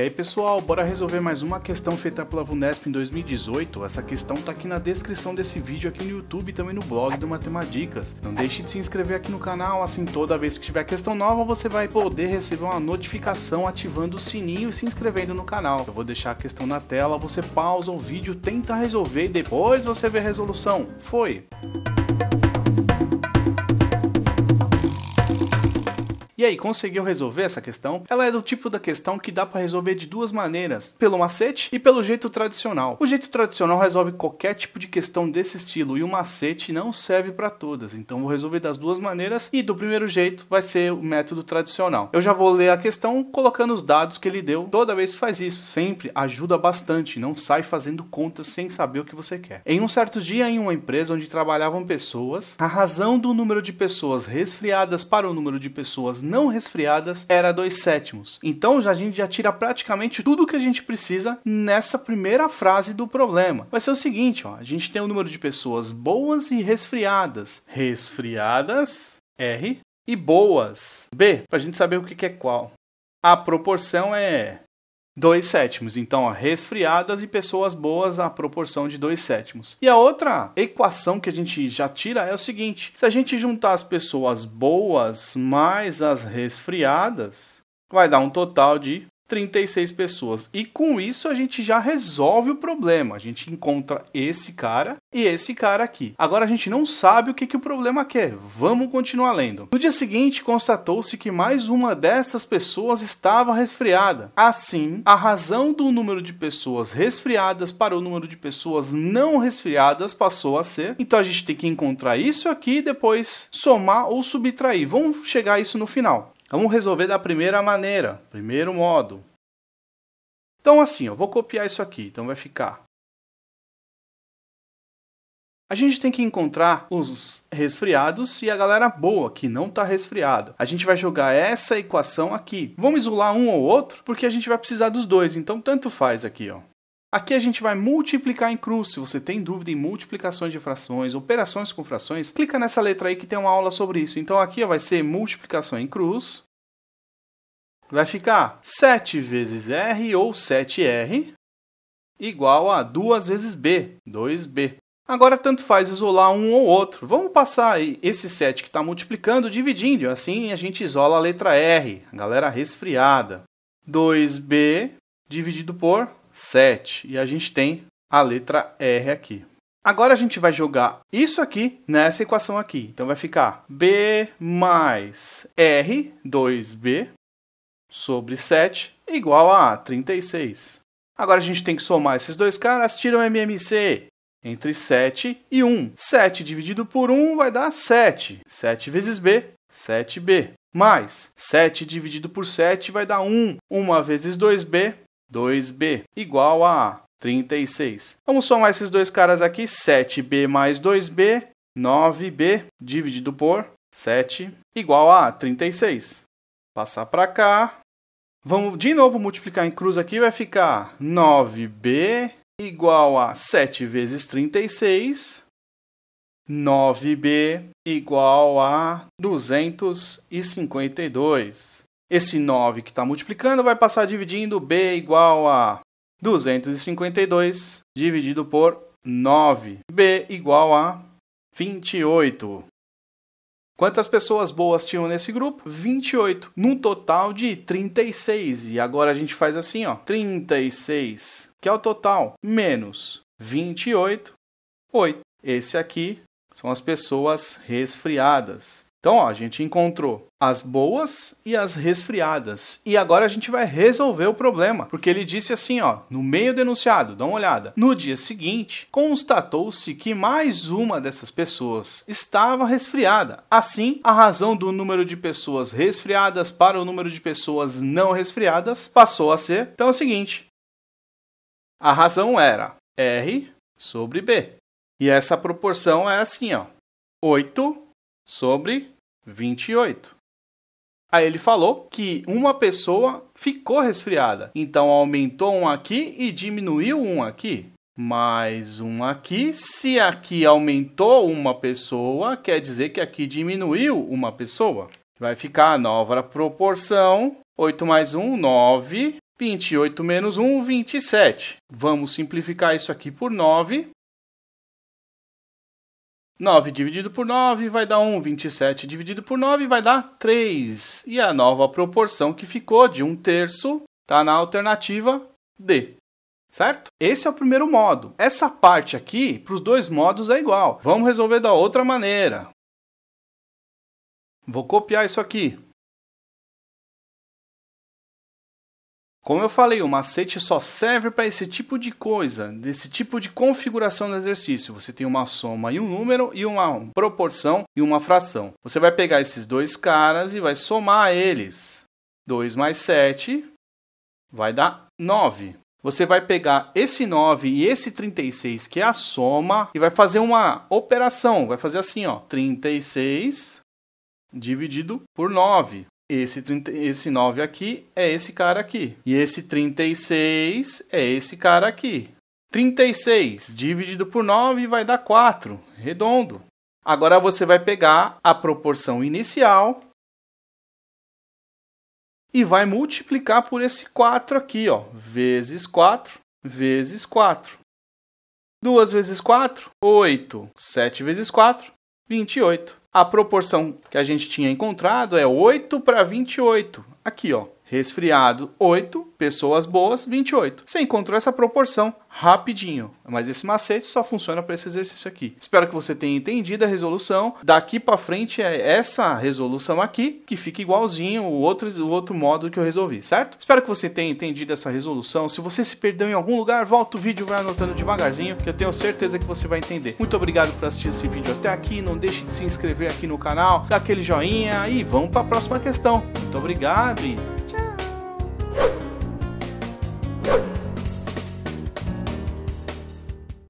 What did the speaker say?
E aí pessoal, bora resolver mais uma questão feita pela Vunesp em 2018. Essa questão tá aqui na descrição desse vídeo aqui no YouTube e também no blog do Matemática. Não deixe de se inscrever aqui no canal, assim toda vez que tiver questão nova você vai poder receber uma notificação ativando o sininho e se inscrevendo no canal. Eu vou deixar a questão na tela, você pausa o vídeo, tenta resolver e depois você vê a resolução. Foi! E aí, conseguiu resolver essa questão? Ela é do tipo da questão que dá para resolver de duas maneiras: pelo macete e pelo jeito tradicional. O jeito tradicional resolve qualquer tipo de questão desse estilo e o macete não serve para todas. Então vou resolver das duas maneiras e do primeiro jeito vai ser o método tradicional. Eu já vou ler a questão colocando os dados que ele deu. Toda vez que faz isso, sempre ajuda bastante, não sai fazendo contas sem saber o que você quer. Em um certo dia em uma empresa onde trabalhavam pessoas, a razão do número de pessoas resfriadas para o número de pessoas não resfriadas era 2 sétimos. Então já a gente já tira praticamente tudo que a gente precisa nessa primeira frase do problema. Vai ser o seguinte, ó, a gente tem o número de pessoas boas e resfriadas. Resfriadas, R, e boas, B, para a gente saber o que, que é qual. A proporção é 2 sétimos. Então, ó, resfriadas e pessoas boas a proporção de 2 sétimos. E a outra equação que a gente já tira é o seguinte: se a gente juntar as pessoas boas mais as resfriadas, vai dar um total de 36 pessoas. E com isso a gente já resolve o problema. A gente encontra esse cara e esse cara aqui. Agora a gente não sabe o que, que o problema quer. Vamos continuar lendo. No dia seguinte, constatou-se que mais uma dessas pessoas estava resfriada. Assim, a razão do número de pessoas resfriadas para o número de pessoas não resfriadas passou a ser. Então a gente tem que encontrar isso aqui e depois somar ou subtrair. Vamos chegar a isso no final. Vamos resolver da primeira maneira, primeiro modo. Então assim, eu vou copiar isso aqui, então vai ficar. A gente tem que encontrar os resfriados e a galera boa que não está resfriada. A gente vai jogar essa equação aqui. Vamos isolar um ou outro, porque a gente vai precisar dos dois, então tanto faz aqui, ó. Aqui a gente vai multiplicar em cruz. Se você tem dúvida em multiplicações de frações, operações com frações, clica nessa letra aí que tem uma aula sobre isso. Então aqui vai ser multiplicação em cruz. Vai ficar 7 vezes R ou 7R igual a 2 vezes B, 2B. Agora, tanto faz isolar um ou outro. Vamos passar esse 7 que está multiplicando, dividindo. Assim, a gente isola a letra R, a galera resfriada. 2B dividido por 7 e a gente tem a letra R aqui. Agora a gente vai jogar isso aqui nessa equação aqui. Então vai ficar B mais R, 2B, sobre 7, igual a 36. Agora a gente tem que somar esses dois caras, tiram MMC entre 7 e 1. 7 dividido por 1 vai dar 7. 7 vezes B, 7B. Mais 7 dividido por 7 vai dar 1. 1 vezes 2B, 2b igual a 36. Vamos somar esses dois caras aqui, 7b mais 2b, 9b dividido por 7 igual a 36. Passar para cá. Vamos de novo multiplicar em cruz aqui, vai ficar 9b igual a 7 vezes 36. 9b igual a 252. Esse 9 que está multiplicando vai passar dividindo B igual a 252 dividido por 9. B igual a 28. Quantas pessoas boas tinham nesse grupo? 28, num total de 36. E agora a gente faz assim, ó, 36, que é o total, menos 28, 8. Esse aqui são as pessoas resfriadas. Então, ó, a gente encontrou as boas e as resfriadas. E agora a gente vai resolver o problema, porque ele disse assim, ó, no meio denunciado, dá uma olhada. No dia seguinte, constatou-se que mais uma dessas pessoas estava resfriada. Assim, a razão do número de pessoas resfriadas para o número de pessoas não resfriadas passou a ser, então é o seguinte. A razão era R sobre B. E essa proporção é assim, ó. 8 sobre 28. Aí ele falou que uma pessoa ficou resfriada, então aumentou um aqui e diminuiu um aqui. Mais um aqui. Se aqui aumentou uma pessoa, quer dizer que aqui diminuiu uma pessoa. Vai ficar a nova proporção. 8 mais 1, 9. 28 menos 1, 27. Vamos simplificar isso aqui por 9. 9 dividido por 9 vai dar 1, 27 dividido por 9 vai dar 3. E a nova proporção que ficou de 1 terço está na alternativa D. Certo? Esse é o primeiro modo. Essa parte aqui, para os dois modos, é igual. Vamos resolver da outra maneira. Vou copiar isso aqui. Como eu falei, o macete só serve para esse tipo de coisa, desse tipo de configuração do exercício. Você tem uma soma e um número, e uma proporção e uma fração. Você vai pegar esses dois caras e vai somar eles. 2 mais 7 vai dar 9. Você vai pegar esse 9 e esse 36, que é a soma, e vai fazer uma operação. Vai fazer assim, ó, 36 dividido por 9. Esse, 30, esse 9 aqui é esse cara aqui. E esse 36 é esse cara aqui. 36 dividido por 9 vai dar 4, redondo. Agora você vai pegar a proporção inicial e vai multiplicar por esse 4 aqui, ó, vezes 4, vezes 4. 2 vezes 4, 8. 7 vezes 4, 28. A proporção que a gente tinha encontrado é 8 para 28. Aqui, ó. Resfriado, 8. Pessoas boas, 28. Você encontrou essa proporção rapidinho. Mas esse macete só funciona para esse exercício aqui. Espero que você tenha entendido a resolução. Daqui para frente é essa resolução aqui, que fica igualzinho o outro, o outro modo que eu resolvi, certo? Espero que você tenha entendido essa resolução. Se você se perdeu em algum lugar, volta o vídeo e vai anotando devagarzinho, que eu tenho certeza que você vai entender. Muito obrigado por assistir esse vídeo até aqui. Não deixe de se inscrever aqui no canal, dá aquele joinha e vamos para a próxima questão. Muito obrigado e